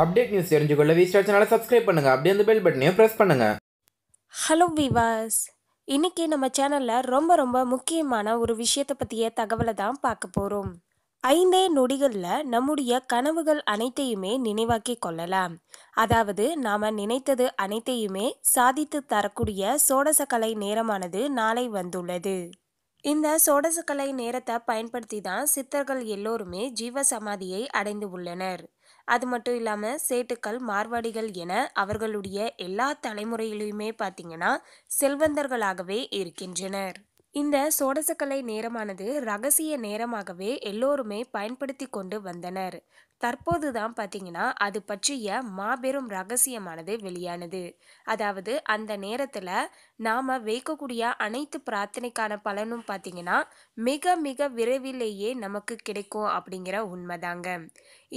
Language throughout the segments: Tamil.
அப்டேட் நியூஸ் தெரிஞ்சுக்கொள்ள வி ஸ்டார் சேனலை சப்ஸ்கிரைப் பண்ணுங்க அப்படியே அந்த பெல் பட்டனையும் ப்ரெஸ் பண்ணுங்க ஹலோ விவாஸ் இன்னைக்கு நம்ம சேனலில் ரொம்ப ரொம்ப முக்கியமான ஒரு விஷயத்தை பற்றிய தகவலை தான் பார்க்க போகிறோம் ஐந்தே நொடிகளில் நம்முடைய கனவுகள் அனைத்தையுமே நினைவாக்கி கொள்ளலாம் அதாவது நாம் நினைத்தது அனைத்தையுமே சாதித்து தரக்கூடிய சோடசக்கலை நேரமானது நாளை வந்துள்ளது இந்த சோடசக்கலை நேரத்தை பயன்படுத்தி தான் சித்தர்கள் எல்லோருமே ஜீவ சமாதியை அடைந்து உள்ளனர் அது மட்டும் இல்லாமல் சேட்டுக்கள் மார்வாடிகள் என அவர்களுடைய எல்லா தலைமுறையிலுமே பார்த்தீங்கன்னா செல்வந்தர்களாகவே இருக்கின்றனர் இந்த சோடசக்கலை நேரமானது ரகசிய நேரமாகவே எல்லோருமே பயன்படுத்தி கொண்டு வந்தனர் தற்போது தான் பார்த்தீங்கன்னா அது பற்றிய மாபெரும் ரகசியமானது வெளியானது அதாவது அந்த நேரத்தில் நாம் வைக்கக்கூடிய அனைத்து பிரார்த்தனைக்கான பலனும் பார்த்தீங்கன்னா மிக மிக விரைவிலேயே நமக்கு கிடைக்கும் அப்படிங்கிற உண்மைதாங்க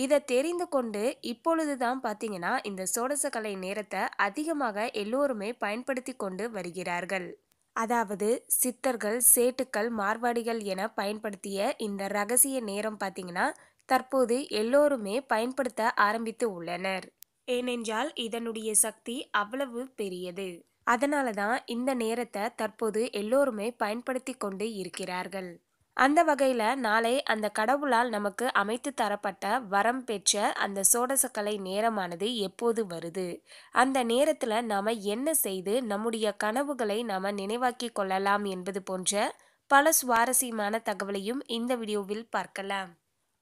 இதை தெரிந்து கொண்டு இப்பொழுது தான் பார்த்தீங்கன்னா இந்த சோடசக்கலை நேரத்தை அதிகமாக எல்லோருமே பயன்படுத்தி கொண்டு வருகிறார்கள் அதாவது சித்தர்கள் சேட்டுக்கள் மார்வாடிகள் என பயன்படுத்திய இந்த ரகசிய நேரம் பார்த்தீங்கன்னா தற்போது எல்லோருமே பயன்படுத்த ஆரம்பித்து உள்ளனர் ஏனென்றால் இதனுடைய சக்தி அவ்வளவு பெரியது அதனால தான் இந்த நேரத்தை தற்போது எல்லோருமே பயன்படுத்தி கொண்டு இருக்கிறார்கள் அந்த வகையில் நாளை அந்த கடவுளால் நமக்கு அமைத்து தரப்பட்ட வரம் பெற்ற அந்த சோடசக்கலை நேரமானது எப்போது வருது அந்த நேரத்தில் நாம் என்ன செய்து நம்முடைய கனவுகளை நாம் நினைவாக்கி கொள்ளலாம் என்பது போன்ற பல சுவாரஸ்யமான தகவலையும் இந்த வீடியோவில் பார்க்கலாம்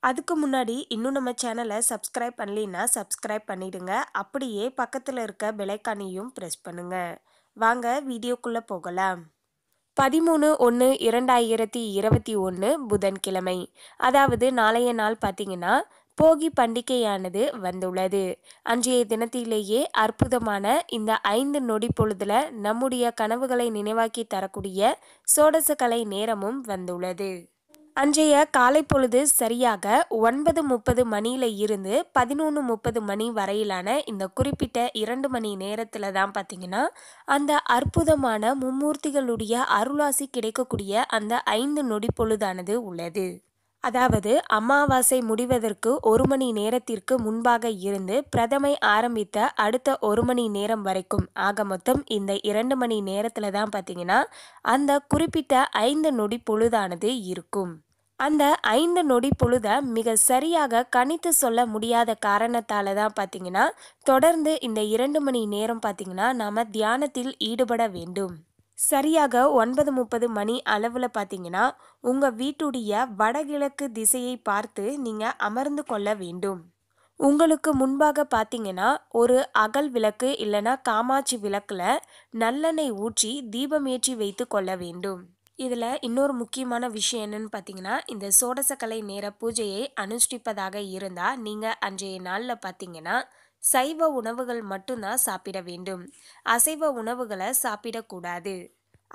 அதுக்கு முன்னாடி இன்னும் நம்ம சேனலை சப்ஸ்கிரைப் பண்ணலின்னா சப்ஸ்கிரைப் பண்ணிடுங்க அப்படியே பக்கத்தில் இருக்க பெலைக்கானையும் ப்ரெஸ் பண்ணுங்கள் வாங்க வீடியோக்குள்ளே போகலாம் பதிமூணு ஒன்று இரண்டாயிரத்தி இருபத்தி ஒன்று புதன்கிழமை அதாவது நாளைய நாள் பார்த்தீங்கன்னா போகி பண்டிகையானது வந்துள்ளது அன்றைய தினத்திலேயே அற்புதமான இந்த ஐந்து நொடி பொழுதுல நம்முடைய கனவுகளை நினைவாக்கி தரக்கூடிய சோடசக்கலை நேரமும் வந்துள்ளது அன்றைய காலை பொழுது சரியாக ஒன்பது முப்பது மணியில இருந்து பதினொன்று முப்பது மணி வரையிலான இந்த குறிப்பிட்ட இரண்டு மணி நேரத்தில் தான் பார்த்தீங்கன்னா அந்த அற்புதமான மும்மூர்த்திகளுடைய அருளாசி கிடைக்கக்கூடிய அந்த ஐந்து நொடி பொழுதானது உள்ளது அதாவது அமாவாசை முடிவதற்கு ஒரு மணி நேரத்திற்கு முன்பாக இருந்து பிரதமை ஆரம்பித்த அடுத்த ஒரு மணி நேரம் வரைக்கும் ஆக மொத்தம் இந்த இரண்டு மணி நேரத்தில் தான் பார்த்தீங்கன்னா அந்த குறிப்பிட்ட ஐந்து நொடி பொழுதானது இருக்கும் அந்த ஐந்து நொடி பொழுதை மிக சரியாக கணித்து சொல்ல முடியாத காரணத்தால் தான் பார்த்தீங்கன்னா தொடர்ந்து இந்த இரண்டு மணி நேரம் பார்த்தீங்கன்னா நாம் தியானத்தில் ஈடுபட வேண்டும் சரியாக ஒன்பது முப்பது மணி அளவில் பார்த்தீங்கன்னா உங்கள் வீட்டுடைய வடகிழக்கு திசையை பார்த்து நீங்கள் அமர்ந்து கொள்ள வேண்டும் உங்களுக்கு முன்பாக பார்த்தீங்கன்னா ஒரு அகல் விளக்கு இல்லைன்னா காமாட்சி விளக்கில் நல்லெண்ணெய் ஊற்றி தீபம் ஏற்றி வைத்து கொள்ள வேண்டும் இதில் இன்னொரு முக்கியமான விஷயம் என்னன்னு பார்த்தீங்கன்னா இந்த சோடசக்கலை நேர பூஜையை அனுஷ்டிப்பதாக இருந்தால் நீங்கள் அன்றைய நாளில் பார்த்தீங்கன்னா சைவ உணவுகள் மட்டும்தான் சாப்பிட வேண்டும் அசைவ உணவுகளை சாப்பிடக்கூடாது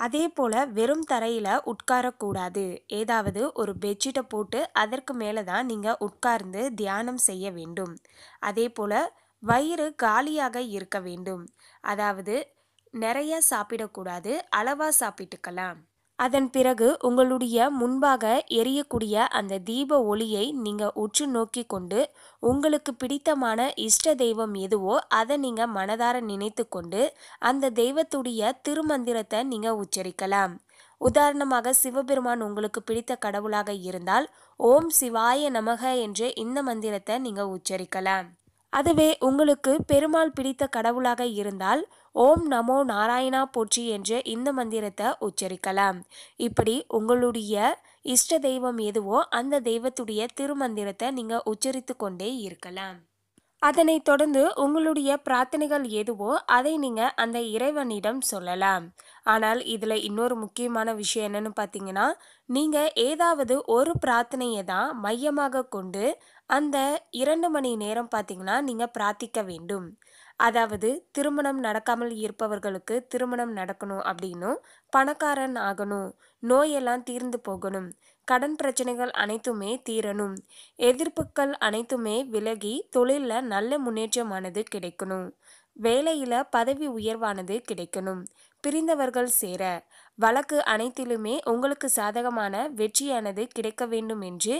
அதே போல் வெறும் தரையில் உட்காரக்கூடாது ஏதாவது ஒரு பெட்ஷீட்டை போட்டு அதற்கு மேலே தான் நீங்கள் உட்கார்ந்து தியானம் செய்ய வேண்டும் அதே போல் வயிறு காலியாக இருக்க வேண்டும் அதாவது நிறைய சாப்பிடக்கூடாது அளவாக சாப்பிட்டுக்கலாம் அதன் பிறகு உங்களுடைய முன்பாக எரியக்கூடிய அந்த தீப ஒளியை நீங்கள் உற்று நோக்கி கொண்டு உங்களுக்கு பிடித்தமான இஷ்ட தெய்வம் எதுவோ அதை நீங்கள் மனதார நினைத்து கொண்டு அந்த தெய்வத்துடைய திருமந்திரத்தை நீங்கள் உச்சரிக்கலாம் உதாரணமாக சிவபெருமான் உங்களுக்கு பிடித்த கடவுளாக இருந்தால் ஓம் சிவாய நமக என்று இந்த மந்திரத்தை நீங்கள் உச்சரிக்கலாம் அதுவே உங்களுக்கு பெருமாள் பிடித்த கடவுளாக இருந்தால் ஓம் நமோ நாராயணா போற்றி என்று இந்த மந்திரத்தை உச்சரிக்கலாம் இப்படி உங்களுடைய இஷ்ட தெய்வம் எதுவோ அந்த தெய்வத்துடைய திருமந்திரத்தை நீங்கள் உச்சரித்து கொண்டே இருக்கலாம் அதனைத் தொடர்ந்து உங்களுடைய பிரார்த்தனைகள் எதுவோ அதை நீங்கள் அந்த இறைவனிடம் சொல்லலாம் ஆனால் இதில் இன்னொரு முக்கியமான விஷயம் என்னென்னு பார்த்தீங்கன்னா நீங்கள் ஏதாவது ஒரு பிரார்த்தனையை தான் மையமாக கொண்டு அந்த இரண்டு மணி நேரம் பார்த்தீங்கன்னா நீங்கள் பிரார்த்திக்க வேண்டும் அதாவது திருமணம் நடக்காமல் இருப்பவர்களுக்கு திருமணம் நடக்கணும் அப்படின்னும் பணக்காரன் ஆகணும் நோயெல்லாம் தீர்ந்து போகணும் கடன் பிரச்சனைகள் அனைத்துமே தீரணும் எதிர்ப்புகள் அனைத்துமே விலகி தொழிலில் நல்ல முன்னேற்றமானது கிடைக்கணும் வேலையில் பதவி உயர்வானது கிடைக்கணும் பிரிந்தவர்கள் சேர வழக்கு அனைத்திலுமே உங்களுக்கு சாதகமான வெற்றியானது கிடைக்க வேண்டும் என்று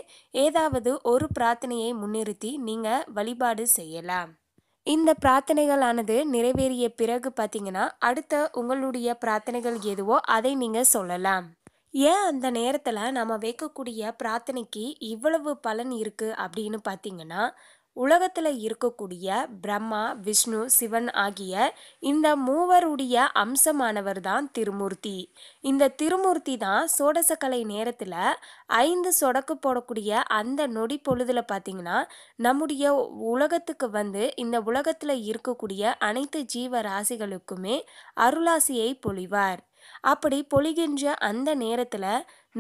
ஏதாவது ஒரு பிரார்த்தனையை முன்னிறுத்தி நீங்கள் வழிபாடு செய்யலாம் இந்த பிரார்த்தனைகளானது நிறைவேறிய பிறகு பார்த்தீங்கன்னா அடுத்த உங்களுடைய பிரார்த்தனைகள் எதுவோ அதை நீங்கள் சொல்லலாம் ஏன் அந்த நேரத்தில் நம்ம வைக்கக்கூடிய பிரார்த்தனைக்கு இவ்வளவு பலன் இருக்குது அப்படின்னு பார்த்தீங்கன்னா உலகத்தில் இருக்கக்கூடிய பிரம்மா விஷ்ணு சிவன் ஆகிய இந்த மூவருடைய அம்சமானவர் தான் திருமூர்த்தி இந்த திருமூர்த்தி தான் சோடசக்கலை நேரத்தில் ஐந்து சொடக்கு போடக்கூடிய அந்த நொடி பொழுதில் பார்த்திங்கன்னா நம்முடைய உலகத்துக்கு வந்து இந்த உலகத்தில் இருக்கக்கூடிய அனைத்து ஜீவராசிகளுக்குமே அருளாசியை பொழிவார் அப்படி பொழிகின்ற அந்த நேரத்தில்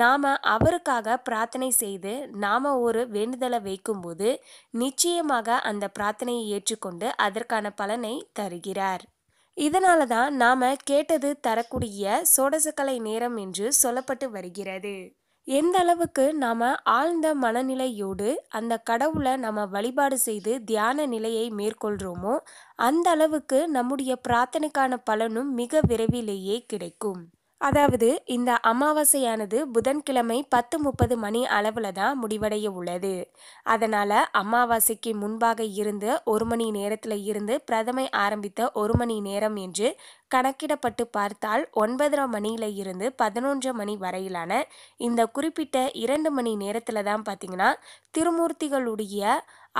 நாம் அவருக்காக பிரார்த்தனை செய்து நாம் ஒரு வேண்டுதலை வைக்கும்போது நிச்சயமாக அந்த பிரார்த்தனையை ஏற்றுக்கொண்டு அதற்கான பலனை தருகிறார் இதனால தான் நாம் கேட்டது தரக்கூடிய சோடசக்கலை நேரம் என்று சொல்லப்பட்டு வருகிறது எந்த அளவுக்கு நாம் ஆழ்ந்த மனநிலையோடு அந்த கடவுளை நம்ம வழிபாடு செய்து தியான நிலையை மேற்கொள்கிறோமோ அந்த அளவுக்கு நம்முடைய பிரார்த்தனைக்கான பலனும் மிக விரைவிலேயே கிடைக்கும் அதாவது இந்த அமாவாசையானது புதன்கிழமை பத்து முப்பது மணி அளவில் தான் முடிவடைய உள்ளது அதனால் அமாவாசைக்கு முன்பாக இருந்து ஒரு மணி நேரத்தில் இருந்து பிரதமை ஆரம்பித்த ஒரு மணி நேரம் என்று கணக்கிடப்பட்டு பார்த்தால் ஒன்பதரை மணியில் இருந்து பதினொன்று மணி வரையிலான இந்த குறிப்பிட்ட இரண்டு மணி நேரத்தில் தான் பார்த்திங்கன்னா திருமூர்த்திகளுடைய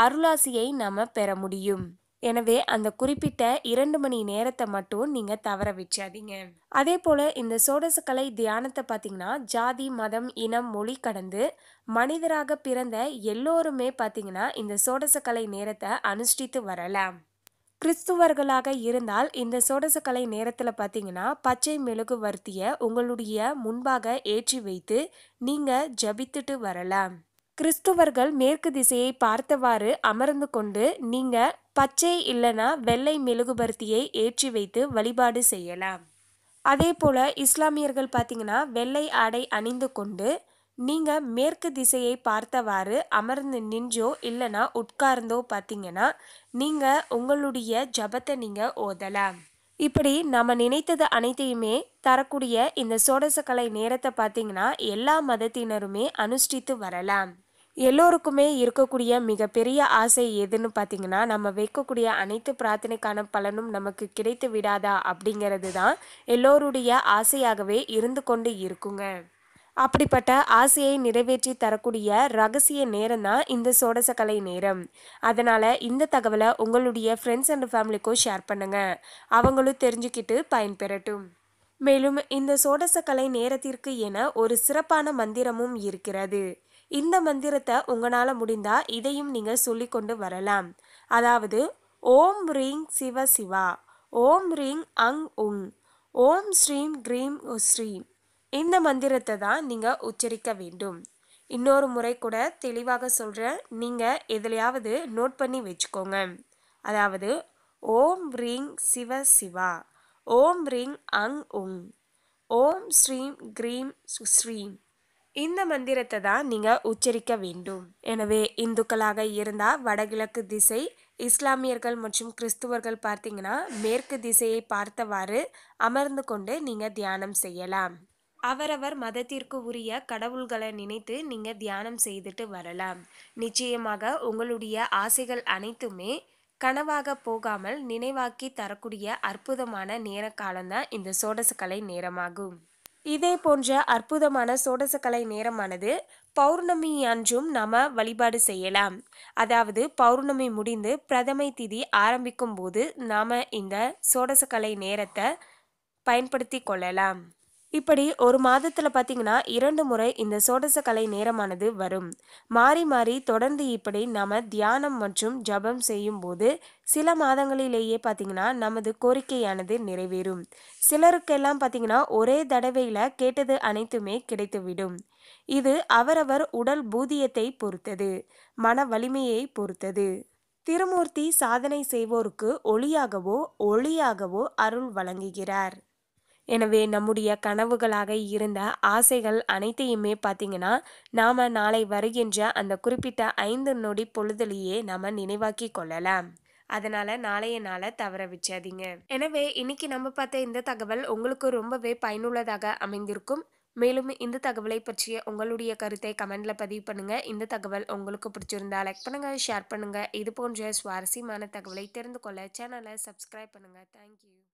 அருளாசியை நாம் பெற முடியும் எனவே அந்த குறிப்பிட்ட இரண்டு மணி நேரத்தை மட்டும் நீங்கள் தவற வச்சாதீங்க அதே போல் இந்த சோடசுக்கலை தியானத்தை பார்த்தீங்கன்னா ஜாதி மதம் இனம் மொழி கடந்து மனிதராக பிறந்த எல்லோருமே பார்த்திங்கன்னா இந்த சோடசுக்கலை நேரத்தை அனுஷ்டித்து வரலாம் கிறிஸ்துவர்களாக இருந்தால் இந்த சோடசுக்கலை நேரத்தில் பார்த்தீங்கன்னா பச்சை மிளகு வருத்திய உங்களுடைய முன்பாக ஏற்றி வைத்து நீங்கள் ஜபித்துட்டு வரலாம் கிறிஸ்துவர்கள் மேற்கு திசையை பார்த்தவாறு அமர்ந்து கொண்டு நீங்க பச்சை இல்லனா வெள்ளை மெழுகுபர்த்தியை ஏற்றி வைத்து வழிபாடு செய்யலாம் அதே போல் இஸ்லாமியர்கள் பார்த்தீங்கன்னா வெள்ளை ஆடை அணிந்து கொண்டு நீங்கள் மேற்கு திசையை பார்த்தவாறு அமர்ந்து நின்றோ இல்லைனா உட்கார்ந்தோ பார்த்தீங்கன்னா நீங்கள் உங்களுடைய ஜபத்தை நீங்கள் ஓதலாம் இப்படி நம்ம நினைத்தது அனைத்தையுமே தரக்கூடிய இந்த சோடசக்கலை நேரத்தை பார்த்தீங்கன்னா எல்லா மதத்தினருமே அனுஷ்டித்து வரலாம் எல்லோருக்குமே இருக்கக்கூடிய மிகப்பெரிய ஆசை எதுன்னு பார்த்தீங்கன்னா நம்ம வைக்கக்கூடிய அனைத்து பிரார்த்தனைக்கான பலனும் நமக்கு கிடைத்து விடாதா அப்படிங்கிறது தான் எல்லோருடைய ஆசையாகவே இருந்து கொண்டு இருக்குங்க அப்படிப்பட்ட ஆசையை நிறைவேற்றி தரக்கூடிய ரகசிய நேரம் தான் இந்த சோடசக்கலை நேரம் அதனால் இந்த தகவலை உங்களுடைய ஃப்ரெண்ட்ஸ் அண்ட் ஃபேமிலிக்கும் ஷேர் பண்ணுங்கள் அவங்களும் தெரிஞ்சுக்கிட்டு பயன்பெறட்டும் மேலும் இந்த சோடசக்கலை நேரத்திற்கு என ஒரு சிறப்பான மந்திரமும் இருக்கிறது இந்த மந்திரத்தை உங்களால் முடிந்தால் இதையும் நீங்கள் சொல்லி கொண்டு வரலாம் அதாவது ஓம் ரீங் சிவ சிவா ஓம் ரீங் அங் உங் ஓம் ஸ்ரீம் க்ரீம் ஸ்ரீம் இந்த மந்திரத்தை தான் நீங்கள் உச்சரிக்க வேண்டும் இன்னொரு முறை கூட தெளிவாக சொல்கிறேன் நீங்கள் எதுலையாவது நோட் பண்ணி வச்சுக்கோங்க அதாவது ஓம் ரீங் சிவ சிவா ஓம் ரீங் அங் உங் ஓம் ஸ்ரீம் க்ரீம் ஸ்ரீம் இந்த மந்திரத்தை தான் நீங்கள் உச்சரிக்க வேண்டும் எனவே இந்துக்களாக இருந்தால் வடகிழக்கு திசை இஸ்லாமியர்கள் மற்றும் கிறிஸ்துவர்கள் பார்த்தீங்கன்னா மேற்கு திசையை பார்த்தவாறு அமர்ந்து கொண்டு நீங்கள் தியானம் செய்யலாம் அவரவர் மதத்திற்கு உரிய கடவுள்களை நினைத்து நீங்கள் தியானம் செய்துட்டு வரலாம் நிச்சயமாக உங்களுடைய ஆசைகள் அனைத்துமே கனவாக போகாமல் நினைவாக்கி தரக்கூடிய அற்புதமான நேர காலம்தான் இந்த சோடசுக்கலை நேரமாகும் இதே போன்ற அற்புதமான சோடசக்கலை நேரமானது பௌர்ணமி அன்றும் நாம் வழிபாடு செய்யலாம் அதாவது பௌர்ணமி முடிந்து பிரதமை திதி ஆரம்பிக்கும் போது நாம் இந்த சோடசக்கலை நேரத்தை பயன்படுத்தி கொள்ளலாம் இப்படி ஒரு மாதத்தில் பார்த்தீங்கன்னா இரண்டு முறை இந்த சோடசக்கலை நேரமானது வரும் மாறி மாறி தொடர்ந்து இப்படி நம்ம தியானம் மற்றும் ஜபம் செய்யும் போது சில மாதங்களிலேயே பார்த்தீங்கன்னா நமது கோரிக்கையானது நிறைவேறும் சிலருக்கெல்லாம் பார்த்தீங்கன்னா ஒரே தடவையில் கேட்டது அனைத்துமே கிடைத்துவிடும் இது அவரவர் உடல் பூதியத்தை பொறுத்தது மன வலிமையை பொறுத்தது திருமூர்த்தி சாதனை செய்வோருக்கு ஒளியாகவோ ஒளியாகவோ அருள் வழங்குகிறார் எனவே நம்முடைய கனவுகளாக இருந்த ஆசைகள் அனைத்தையுமே பார்த்திங்கன்னா நாம் நாளை வருகின்ற அந்த குறிப்பிட்ட ஐந்து நொடி பொழுதுலேயே நாம் நினைவாக்கி கொள்ளலாம் அதனால் நாளைய நாளை தவற வச்சாதீங்க எனவே இன்னைக்கு நம்ம பார்த்த இந்த தகவல் உங்களுக்கு ரொம்பவே பயனுள்ளதாக அமைந்திருக்கும் மேலும் இந்த தகவலை பற்றிய உங்களுடைய கருத்தை கமெண்ட்ல பதிவு பண்ணுங்க இந்த தகவல் உங்களுக்கு பிடிச்சிருந்தா லைக் பண்ணுங்க ஷேர் பண்ணுங்க இது போன்ற சுவாரஸ்யமான தகவலை தெரிந்து கொள்ள சேனலை சப்ஸ்கிரைப் பண்ணுங்க தேங்க்யூ